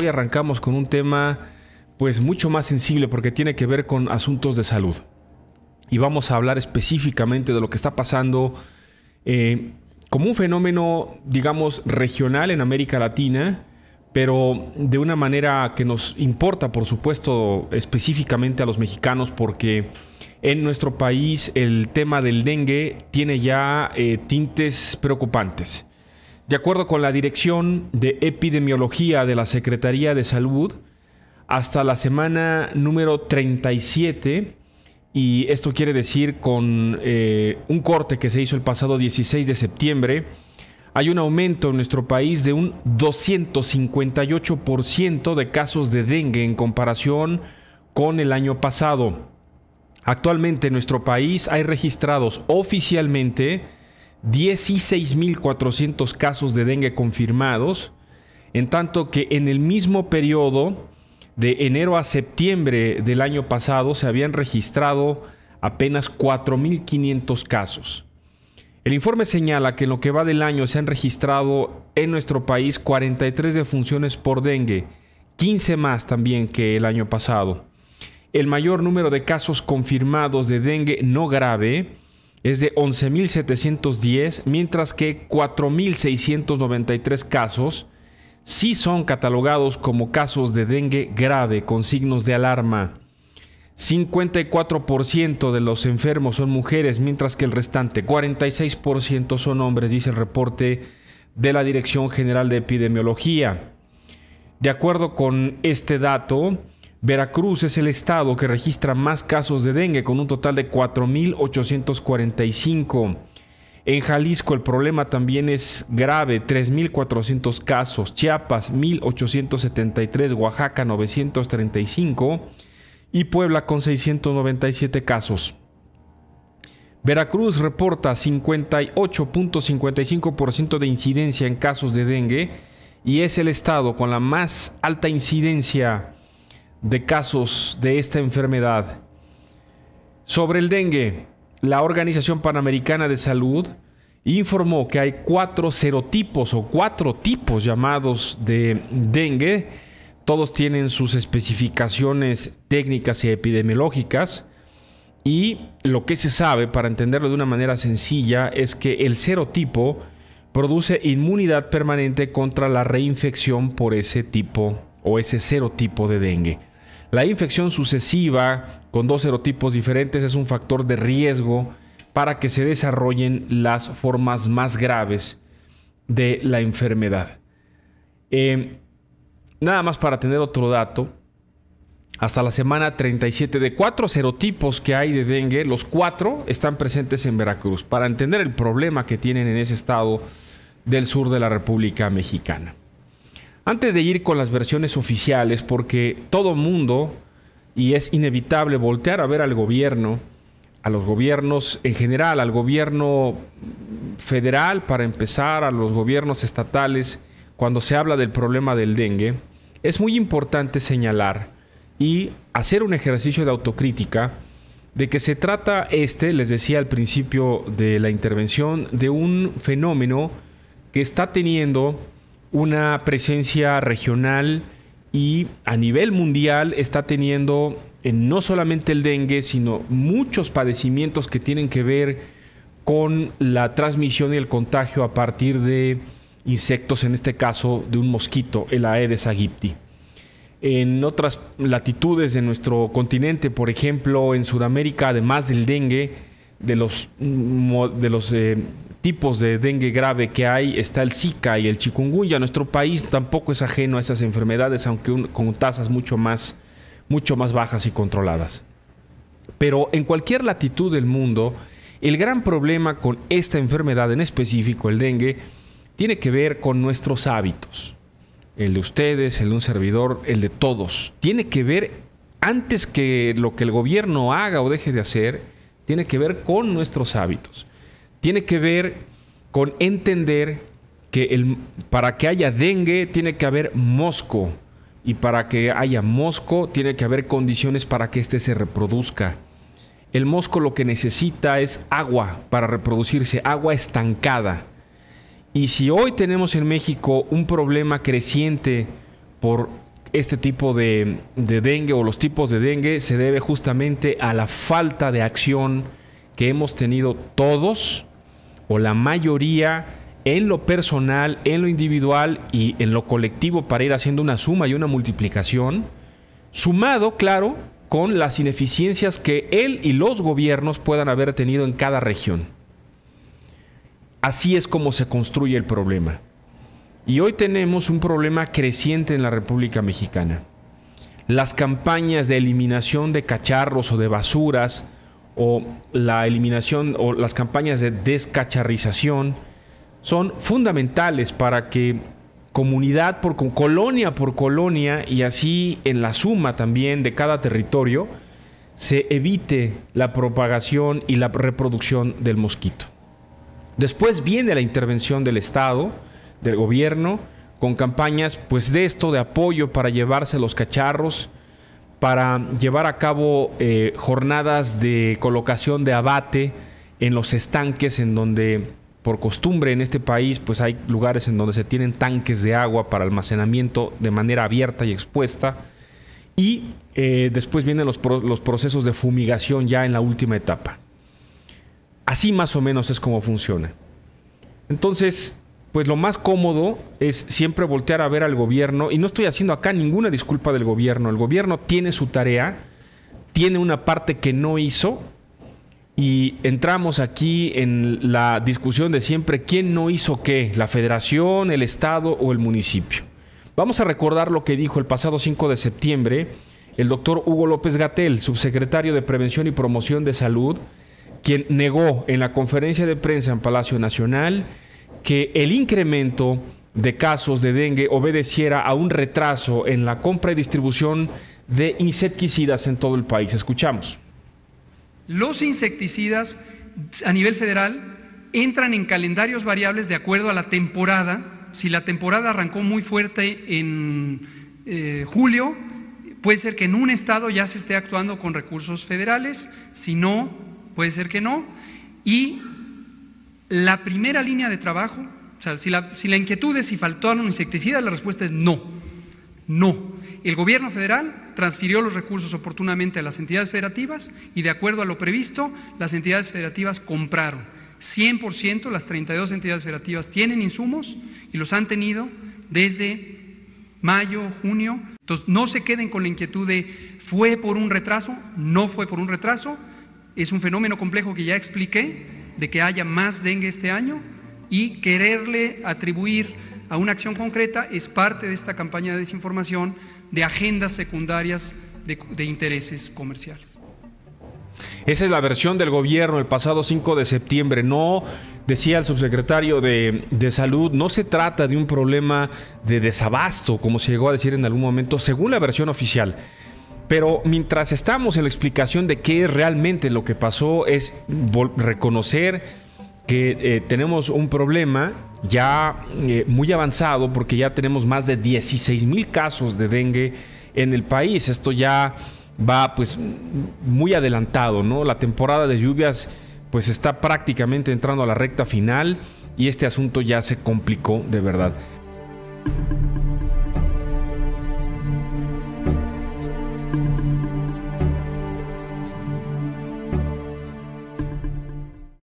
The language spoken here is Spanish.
hoy arrancamos con un tema pues mucho más sensible porque tiene que ver con asuntos de salud. Y vamos a hablar específicamente de lo que está pasando eh, como un fenómeno, digamos, regional en América Latina, pero de una manera que nos importa, por supuesto, específicamente a los mexicanos, porque en nuestro país el tema del dengue tiene ya eh, tintes preocupantes. De acuerdo con la Dirección de Epidemiología de la Secretaría de Salud, hasta la semana número 37, y esto quiere decir con eh, un corte que se hizo el pasado 16 de septiembre, hay un aumento en nuestro país de un 258% de casos de dengue en comparación con el año pasado. Actualmente en nuestro país hay registrados oficialmente 16.400 casos de dengue confirmados, en tanto que en el mismo periodo de enero a septiembre del año pasado se habían registrado apenas 4.500 casos. El informe señala que en lo que va del año se han registrado en nuestro país 43 defunciones por dengue, 15 más también que el año pasado. El mayor número de casos confirmados de dengue no grave es de 11.710, mientras que 4.693 casos sí son catalogados como casos de dengue grave con signos de alarma. 54% de los enfermos son mujeres, mientras que el restante 46% son hombres, dice el reporte de la Dirección General de Epidemiología. De acuerdo con este dato, Veracruz es el estado que registra más casos de dengue, con un total de 4.845. En Jalisco el problema también es grave, 3.400 casos. Chiapas, 1.873. Oaxaca, 935. Y Puebla con 697 casos. Veracruz reporta 58.55% de incidencia en casos de dengue y es el estado con la más alta incidencia de casos de esta enfermedad. Sobre el dengue, la Organización Panamericana de Salud informó que hay cuatro serotipos o cuatro tipos llamados de dengue. Todos tienen sus especificaciones técnicas y epidemiológicas. Y lo que se sabe, para entenderlo de una manera sencilla, es que el serotipo produce inmunidad permanente contra la reinfección por ese tipo o ese serotipo de dengue. La infección sucesiva con dos serotipos diferentes es un factor de riesgo para que se desarrollen las formas más graves de la enfermedad. Eh, nada más para tener otro dato, hasta la semana 37 de cuatro serotipos que hay de dengue, los cuatro están presentes en Veracruz, para entender el problema que tienen en ese estado del sur de la República Mexicana. Antes de ir con las versiones oficiales, porque todo mundo, y es inevitable voltear a ver al gobierno, a los gobiernos en general, al gobierno federal para empezar, a los gobiernos estatales, cuando se habla del problema del dengue, es muy importante señalar y hacer un ejercicio de autocrítica de que se trata este, les decía al principio de la intervención, de un fenómeno que está teniendo una presencia regional y a nivel mundial está teniendo eh, no solamente el dengue, sino muchos padecimientos que tienen que ver con la transmisión y el contagio a partir de insectos, en este caso de un mosquito, el Aedes aegypti. En otras latitudes de nuestro continente, por ejemplo en Sudamérica, además del dengue, de los, mm, de los eh, tipos de dengue grave que hay está el Zika y el chikungunya. Nuestro país tampoco es ajeno a esas enfermedades, aunque con tasas mucho más, mucho más bajas y controladas. Pero en cualquier latitud del mundo, el gran problema con esta enfermedad en específico, el dengue, tiene que ver con nuestros hábitos. El de ustedes, el de un servidor, el de todos. Tiene que ver, antes que lo que el gobierno haga o deje de hacer, tiene que ver con nuestros hábitos, tiene que ver con entender que el, para que haya dengue tiene que haber mosco y para que haya mosco tiene que haber condiciones para que éste se reproduzca. El mosco lo que necesita es agua para reproducirse, agua estancada. Y si hoy tenemos en México un problema creciente por este tipo de, dengue o los tipos de dengue se debe justamente a la falta de acción que hemos tenido todos o la mayoría en lo personal, en lo individual y en lo colectivo para ir haciendo una suma y una multiplicación, sumado, claro, con las ineficiencias que él y los gobiernos puedan haber tenido en cada región. Así es como se construye el problema. Y hoy tenemos un problema creciente en la República Mexicana. Las campañas de eliminación de cacharros o de basuras, o la eliminación o las campañas de descacharrización, son fundamentales para que comunidad por colonia por colonia y así en la suma también de cada territorio se evite la propagación y la reproducción del mosquito. Después viene la intervención del Estado, del gobierno con campañas pues de esto, de apoyo para llevarse los cacharros, para llevar a cabo eh, jornadas de colocación de abate en los estanques en donde por costumbre en este país pues hay lugares en donde se tienen tanques de agua para almacenamiento de manera abierta y expuesta y eh, después vienen los, los procesos de fumigación ya en la última etapa. Así más o menos es como funciona. Entonces, pues lo más cómodo es siempre voltear a ver al gobierno, y no estoy haciendo acá ninguna disculpa del gobierno, el gobierno tiene su tarea, tiene una parte que no hizo, y entramos aquí en la discusión de siempre, ¿quién no hizo qué? ¿La federación, el Estado o el municipio? Vamos a recordar lo que dijo el pasado 5 de septiembre el doctor Hugo López Gatel, subsecretario de Prevención y Promoción de Salud, quien negó en la conferencia de prensa en Palacio Nacional, que el incremento de casos de dengue obedeciera a un retraso en la compra y distribución de insecticidas en todo el país. Escuchamos. Los insecticidas a nivel federal entran en calendarios variables de acuerdo a la temporada. Si la temporada arrancó muy fuerte en eh, julio, puede ser que en un estado ya se esté actuando con recursos federales, si no, puede ser que no. Y la primera línea de trabajo, o sea, si la, si la inquietud es si faltaron insecticidas, la respuesta es no, no. El gobierno federal transfirió los recursos oportunamente a las entidades federativas y de acuerdo a lo previsto, las entidades federativas compraron. 100% las 32 entidades federativas tienen insumos y los han tenido desde mayo, junio. Entonces, no se queden con la inquietud de fue por un retraso, no fue por un retraso. Es un fenómeno complejo que ya expliqué, de que haya más dengue este año y quererle atribuir a una acción concreta es parte de esta campaña de desinformación de agendas secundarias de, intereses comerciales. Esa es la versión del gobierno el pasado 5 de septiembre. No, decía el subsecretario de, de, Salud, no se trata de un problema de desabasto, como se llegó a decir en algún momento, según la versión oficial. Pero mientras estamos en la explicación de qué es realmente lo que pasó, es reconocer que eh, tenemos un problema ya eh, muy avanzado porque ya tenemos más de 16 mil casos de dengue en el país. Esto ya va pues muy adelantado, ¿no? La temporada de lluvias pues está prácticamente entrando a la recta final y este asunto ya se complicó de verdad.